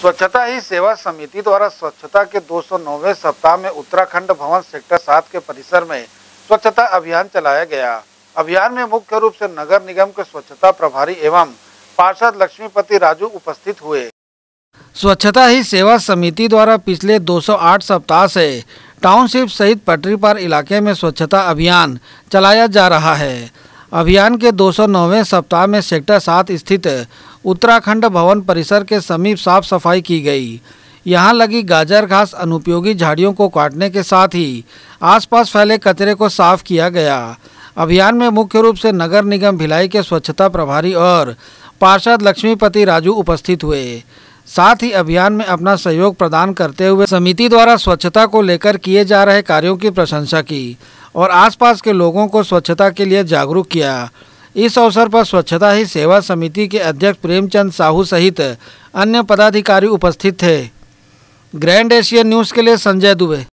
स्वच्छता ही सेवा समिति द्वारा स्वच्छता के 209वें सप्ताह में उत्तराखंड भवन सेक्टर सात के परिसर में स्वच्छता अभियान चलाया गया अभियान में मुख्य रूप से नगर निगम के स्वच्छता प्रभारी एवं पार्षद लक्ष्मीपति राजू उपस्थित हुए स्वच्छता ही सेवा समिति द्वारा पिछले 208 सप्ताह से टाउनशिप सहित पटरी पार इलाके में स्वच्छता अभियान चलाया जा रहा है अभियान के 209वें सप्ताह में सेक्टर सात स्थित उत्तराखंड भवन परिसर के समीप साफ सफाई की गई यहां लगी गाजर घास अनुपयोगी झाड़ियों को काटने के साथ ही आसपास फैले कचरे को साफ किया गया अभियान में मुख्य रूप से नगर निगम भिलाई के स्वच्छता प्रभारी और पार्षद लक्ष्मीपति राजू उपस्थित हुए साथ ही अभियान में अपना सहयोग प्रदान करते हुए समिति द्वारा स्वच्छता को लेकर किए जा रहे कार्यों की प्रशंसा की और आसपास के लोगों को स्वच्छता के लिए जागरूक किया इस अवसर पर स्वच्छता ही सेवा समिति के अध्यक्ष प्रेमचंद साहू सहित अन्य पदाधिकारी उपस्थित थे ग्रैंड एशिया न्यूज़ के लिए संजय दुबे